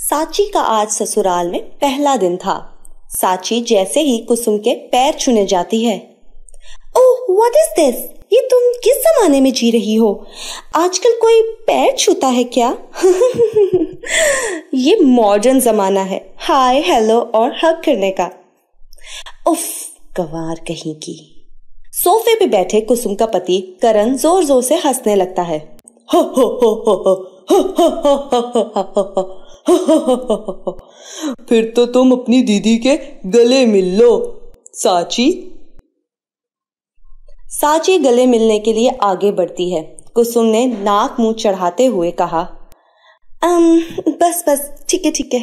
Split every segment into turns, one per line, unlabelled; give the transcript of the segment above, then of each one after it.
साची का आज ससुराल में पहला दिन था साची जैसे ही कुसुम के पैर छूने जाती है ओह व्हाट इज दिस ये तुम किस जमाने में जी रही हो आजकल कोई पैर छूता है क्या ये मॉडर्न जमाना है हाय हेलो और हग करने का उफ गवार कहीं की सोफे पे बैठे कुसुम का पति करण जोर जोर से हंसने लगता है हो हो हो हो हो
फिर तो तुम अपनी दीदी के गले मिल लो
साची साची गले मिलने के लिए आगे बढ़ती है कुसुम ने नाक मुंह चढ़ाते हुए कहा अम, बस बस ठीक है ठीक है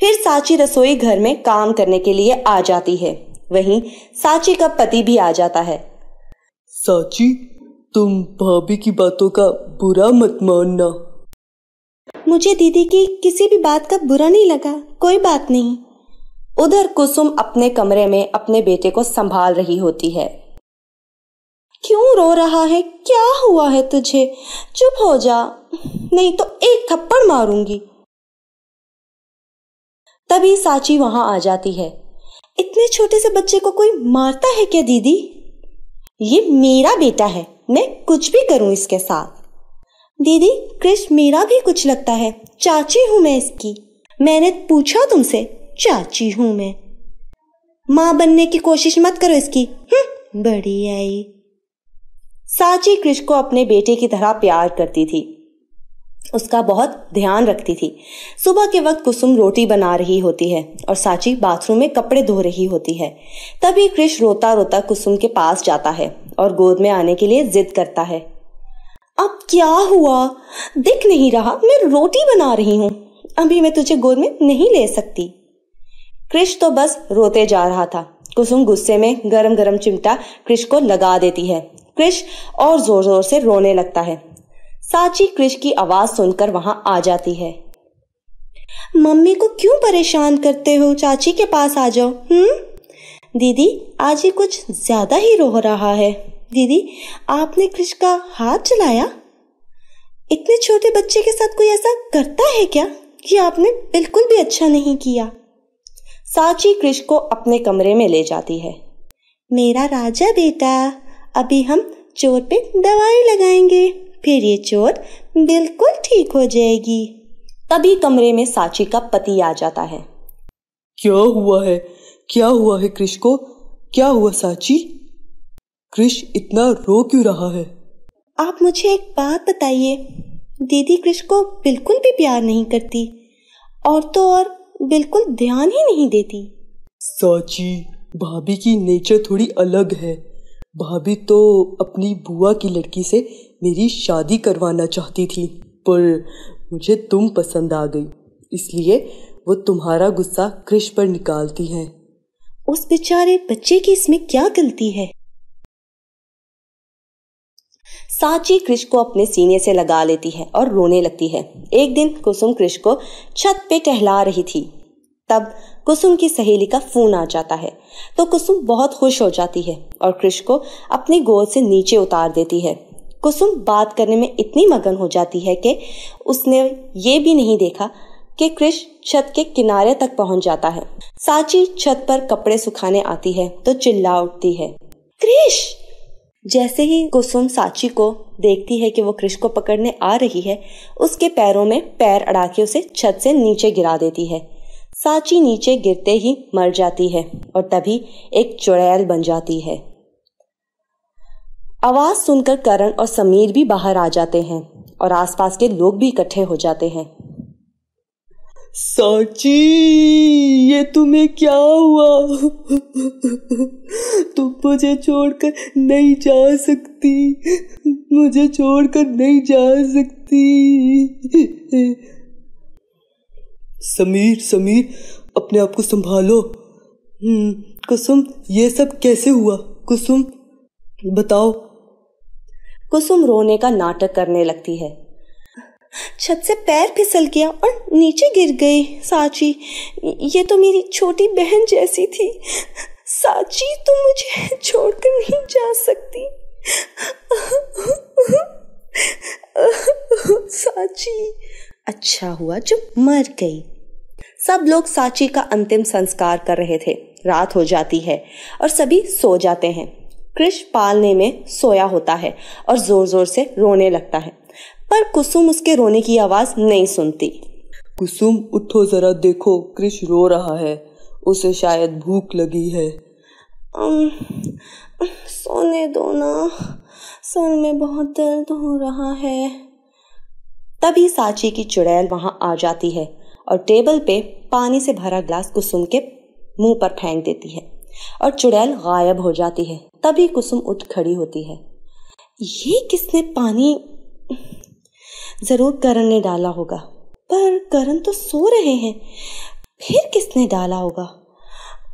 फिर साची रसोई घर में काम करने के लिए आ जाती है वहीं साची का पति भी आ जाता है साची
तुम भाभी की बातों का बुरा मत मानना
मुझे दीदी की किसी भी बात का बुरा नहीं लगा कोई बात नहीं उधर कुसुम अपने कमरे में अपने बेटे को संभाल रही होती है क्यों रो रहा है क्या हुआ है तुझे चुप हो जा नहीं तो एक थप्पड़ मारूंगी तभी साची वहां आ जाती है इतने छोटे से बच्चे को कोई मारता है क्या दीदी ये मेरा बेटा है मैं कुछ भी करूं इसके साथ दीदी कृष्ण मेरा भी कुछ लगता है चाची हूं मैं इसकी मैंने पूछा तुमसे चाची हूं मैं मां बनने की कोशिश मत करो इसकी हम्म, बड़ी आई साची कृष्ण को अपने बेटे की तरह प्यार करती थी उसका बहुत ध्यान रखती थी सुबह के वक्त कुसुम रोटी बना रही होती है और साची बाथरूम में कपड़े धो रही होती है तभी कृष्ण रोता रोता कुसुम के पास जाता है और गोद में आने के लिए जिद करता है अब क्या हुआ दिख नहीं रहा मैं रोटी बना रही हूँ अभी मैं तुझे गोद में नहीं ले सकती कृष्ण तो बस रोते जा रहा था कुसुम गुस्से में गरम गरम चिमटा कृष्ण को लगा देती है कृष्ण और जोर जोर से रोने लगता है साची क्रिश की आवाज सुनकर वहां आ जाती है मम्मी को क्यों परेशान करते हो चाची के पास आ जाओ हम्म दीदी आज ये कुछ ज्यादा ही रो रहा है दीदी आपने क्रिश का हाथ चलाया इतने छोटे बच्चे के साथ कोई ऐसा करता है क्या कि आपने बिल्कुल भी अच्छा नहीं किया साची क्रिश को अपने कमरे में ले जाती है मेरा राजा बेटा अभी हम चोर पे दवाई लगाएंगे फिर ये चोट बिल्कुल ठीक हो जाएगी तभी कमरे में साची का पति आ जाता है
क्या हुआ है क्या हुआ है कृष को क्या हुआ साची कृष इतना रो क्यों रहा है
आप मुझे एक बात बताइए दीदी कृष को बिल्कुल भी प्यार नहीं करती और तो और बिल्कुल ध्यान ही नहीं देती साची
भाभी की नेचर थोड़ी अलग है भाभी तो अपनी बुआ की लड़की से मेरी शादी करवाना चाहती थी पर मुझे तुम पसंद आ
गई इसलिए वो तुम्हारा गुस्सा क्रिश पर निकालती हैं उस बेचारे बच्चे की इसमें क्या गलती है साची कृष को अपने सीने से लगा लेती है और रोने लगती है एक दिन कुसुम कृष को छत पे टहला रही थी तब कुसुम की सहेली का फोन आ जाता है तो कुसुम बहुत खुश हो जाती है और कृष को अपनी गोद से नीचे उतार देती है कुसुम बात करने में इतनी मगन हो जाती है कि उसने ये भी नहीं देखा कि क्रिश छत के किनारे तक पहुंच जाता है साची छत पर कपड़े सुखाने आती है तो चिल्ला उठती है क्रिश जैसे ही कुसुम साची को देखती है कि वो क्रिश को पकड़ने आ रही है उसके पैरों में पैर अड़ा के उसे छत से नीचे गिरा देती है सांची नीचे गिरते ही मर जाती है और तभी एक चुड़ैल बन जाती है आवाज सुनकर करण और समीर भी बाहर आ जाते हैं और आसपास के लोग भी इकट्ठे हो जाते हैं
साची ये तुम्हें क्या हुआ तुम मुझे छोड़कर नहीं जा सकती मुझे छोड़कर नहीं जा सकती समीर समीर अपने आप को संभालो हम्म,
कुसुम ये सब कैसे हुआ कुसुम बताओ कुसुम रोने का नाटक करने लगती है छत से पैर फिसल गया और नीचे गिर गई साची ये तो मेरी छोटी बहन जैसी थी साची तो मुझे छोड़कर नहीं जा सकती साची अच्छा हुआ जो मर गई सब लोग साची का अंतिम संस्कार कर रहे थे रात हो जाती है और सभी सो जाते हैं कृष पालने में सोया होता है और जोर जोर से रोने लगता है पर कुसुम उसके रोने की आवाज नहीं सुनती कुसुम उठो जरा देखो कृष रो रहा है उसे शायद भूख लगी है अम, सोने दो ना सर में बहुत दर्द हो रहा है तभी साची की चुड़ैल वहां आ जाती है और टेबल पे पानी से भरा ग्लास कुसुम के मुंह पर फेंक देती है और चुड़ैल गायब हो जाती है तभी कुसुम उठ खड़ी होती है ये किसने पानी जरूर करण ने डाला होगा पर करण तो सो रहे हैं फिर किसने डाला होगा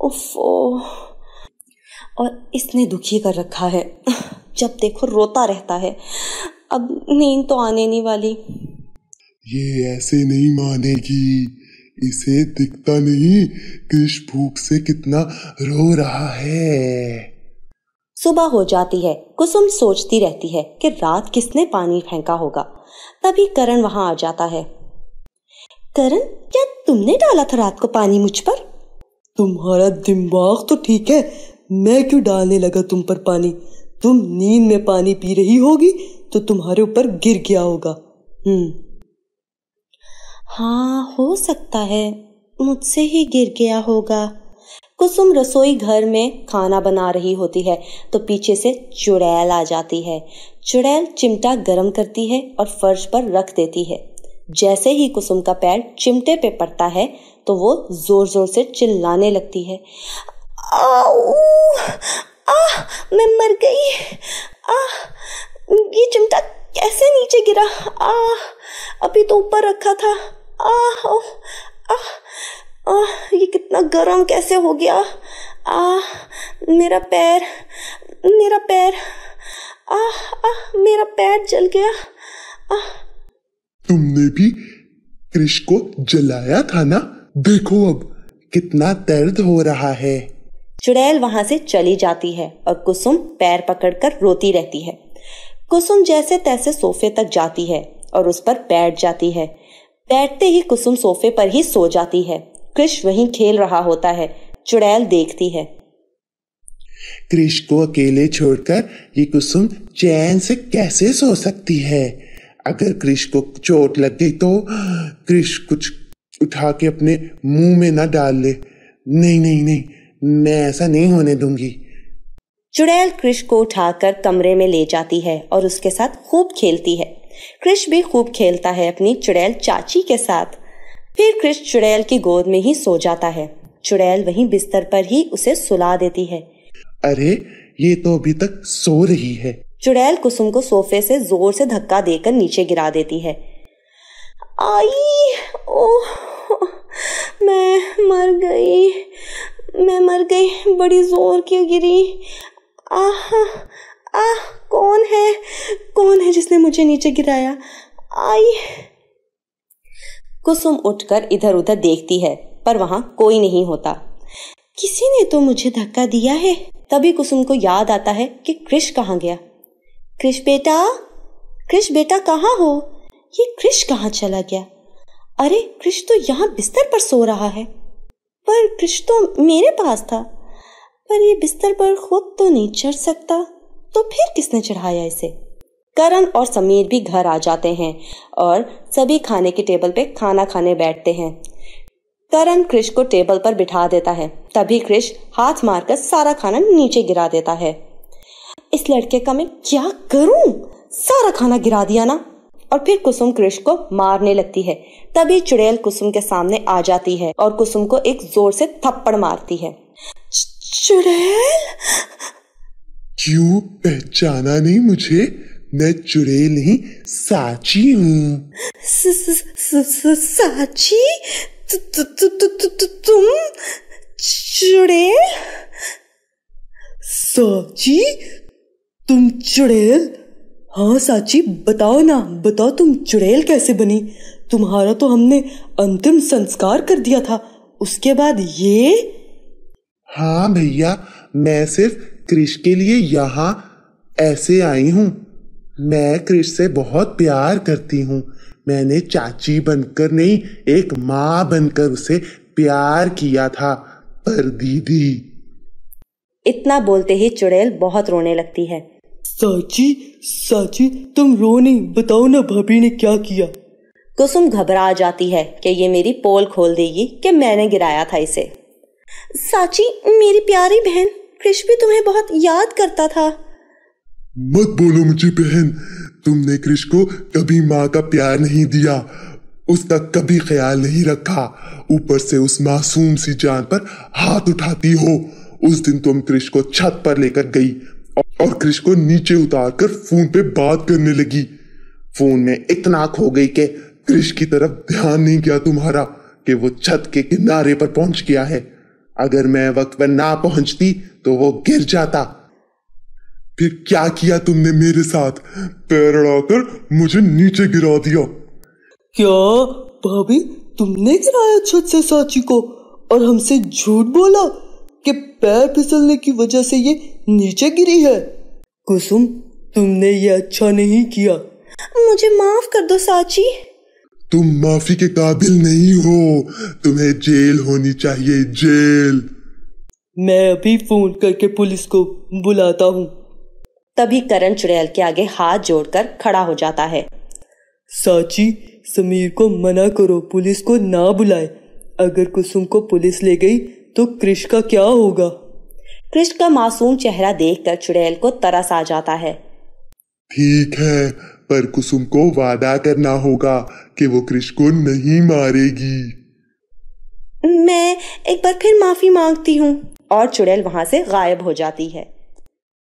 उफो और इसने दुखी कर रखा है जब देखो रोता रहता है अब नींद तो आने नहीं वाली
ये ऐसे नहीं मानेगी इसे दिखता नहीं कृष भूख से कितना रो रहा है
सुबह हो जाती है कुसुम सोचती रहती है कि रात किसने पानी फेंका होगा तभी करण वहां आ जाता है करण क्या तुमने डाला था रात को पानी मुझ पर तुम्हारा दिमाग तो
ठीक है मैं क्यों डालने लगा तुम पर पानी तुम नींद में पानी पी रही होगी तो तुम्हारे ऊपर गिर गया होगा हम्म
हाँ हो सकता है मुझसे ही गिर गया होगा कुसुम रसोई घर में खाना बना रही होती है तो पीछे से चुड़ैल आ जाती है चुड़ैल चिमटा गर्म करती है और फर्श पर रख देती है जैसे ही कुसुम का पैर चिमटे पे पड़ता है तो वो जोर जोर से चिल्लाने लगती है आह आ मैं मर गई आ ये चिमटा कैसे नीचे गिरा आ अभी तो ऊपर रखा था आह आह आह ये कितना गर्म कैसे हो गया आह मेरा पैर मेरा पैर आह आह
मेरा पैर जल गया आह तुमने भी क्रिश को जलाया था ना देखो अब कितना दर्द हो रहा है
चुड़ैल वहां से चली जाती है और कुसुम पैर पकड़कर रोती रहती है कुसुम जैसे तैसे सोफे तक जाती है और उस पर बैठ जाती है तैरते ही कुसुम सोफे पर ही सो जाती है क्रिश वहीं खेल रहा होता है चुड़ैल देखती है
क्रिश को अकेले छोड़कर ये कुसुम चैन से कैसे सो सकती है अगर क्रिश को चोट लग गई तो क्रिश कुछ उठा के अपने मुंह में ना डाल ले नहीं नहीं नहीं मैं ऐसा नहीं होने दूंगी
चुड़ैल क्रिश को उठाकर कमरे में ले जाती है और उसके साथ खूब खेलती है क्रिश भी खूब खेलता है अपनी चुड़ैल चाची के साथ फिर क्रिश चुड़ैल की गोद में ही सो जाता है चुड़ैल वहीं बिस्तर पर ही उसे सुला देती है
अरे ये तो अभी तक सो रही है
चुड़ैल कुसुम को सोफे से जोर से धक्का देकर नीचे गिरा देती है आई ओ मैं मर गई मैं मर गई बड़ी जोर की गिरी आहा आ कौन है कौन है जिसने मुझे नीचे गिराया आई कुसुम उठकर इधर उधर देखती है पर वहां कोई नहीं होता किसी ने तो मुझे धक्का दिया है तभी कुसुम को याद आता है कि कृष कहाँ गया क्रिश बेटा कृष बेटा कहाँ हो ये कृष कहाँ चला गया अरे क्रिश तो यहाँ बिस्तर पर सो रहा है पर क्रिश तो मेरे पास था पर ये बिस्तर पर खुद तो नहीं चढ़ सकता तो फिर किसने चढ़ाया इसे करण और समीर भी घर आ जाते हैं और सभी खाने की टेबल पे खाना खाने बैठते हैं करण क्रिश को टेबल पर बिठा देता है तभी क्रिश हाथ मारकर सारा खाना नीचे गिरा देता है इस लड़के का मैं क्या करूं सारा खाना गिरा दिया ना और फिर कुसुम क्रिश को मारने लगती है तभी चुड़ैल कुसुम के सामने आ जाती है और कुसुम को एक जोर से थप्पड़ मारती है
चुड़ैल क्यों पहचाना नहीं मुझे मैं चुड़ैल ही साची हूँ
साची तुम चुड़ैल
साची तुम चुड़ैल हाँ साची बताओ ना बताओ तुम चुड़ैल कैसे बनी तुम्हारा तो हमने
अंतिम संस्कार कर दिया था उसके बाद ये हाँ भैया मैं सिर्फ क्रिश के लिए यहाँ ऐसे आई हूँ मैं क्रिश से बहुत प्यार करती हूँ मैंने चाची बनकर नहीं एक माँ बनकर उसे प्यार किया था पर दीदी
इतना बोलते ही चुड़ैल बहुत रोने लगती है साची साची
तुम रो नहीं
बताओ ना भाभी ने क्या किया कुसुम घबरा जाती है कि ये मेरी पोल खोल देगी कि मैंने गिराया था इसे साची मेरी प्यारी बहन क्रिश भी तुम्हें बहुत याद करता था
मत बोलो मुझे बहन तुमने क्रिश को कभी माँ का प्यार नहीं दिया उसका कभी ख्याल नहीं रखा ऊपर से उस मासूम सी जान पर हाथ उठाती हो उस दिन तुम क्रिश को छत पर लेकर गई और क्रिश को नीचे उतार कर फोन पे बात करने लगी फोन में इतना खो गई कि क्रिश की तरफ ध्यान नहीं गया तुम्हारा कि वो छत के किनारे पर पहुंच गया है अगर मैं वक्त पर ना पहुंचती तो वो गिर जाता फिर क्या किया तुमने मेरे साथ पैर अड़ाकर मुझे नीचे गिरा दिया क्या भाभी
तुमने गिराया छत से साची को और हमसे झूठ बोला कि पैर फिसलने की वजह से ये नीचे गिरी है कुसुम तुमने ये अच्छा नहीं किया मुझे माफ कर दो साची
तुम माफी के काबिल नहीं हो तुम्हें जेल होनी चाहिए जेल मैं अभी फोन करके पुलिस को बुलाता हूँ
तभी करण चुड़ैल के आगे हाथ जोड़कर खड़ा हो जाता है
साची समीर को मना करो पुलिस को ना बुलाए अगर कुसुम को पुलिस ले गई तो कृष का क्या होगा
कृष्ण का मासूम चेहरा देखकर चुड़ैल को तरस आ जाता है
ठीक है पर कुसुम को वादा करना होगा कि वो कृष्ण को नहीं मारेगी
मैं एक बार फिर माफी मांगती हूँ और चुड़ैल वहाँ से गायब हो जाती है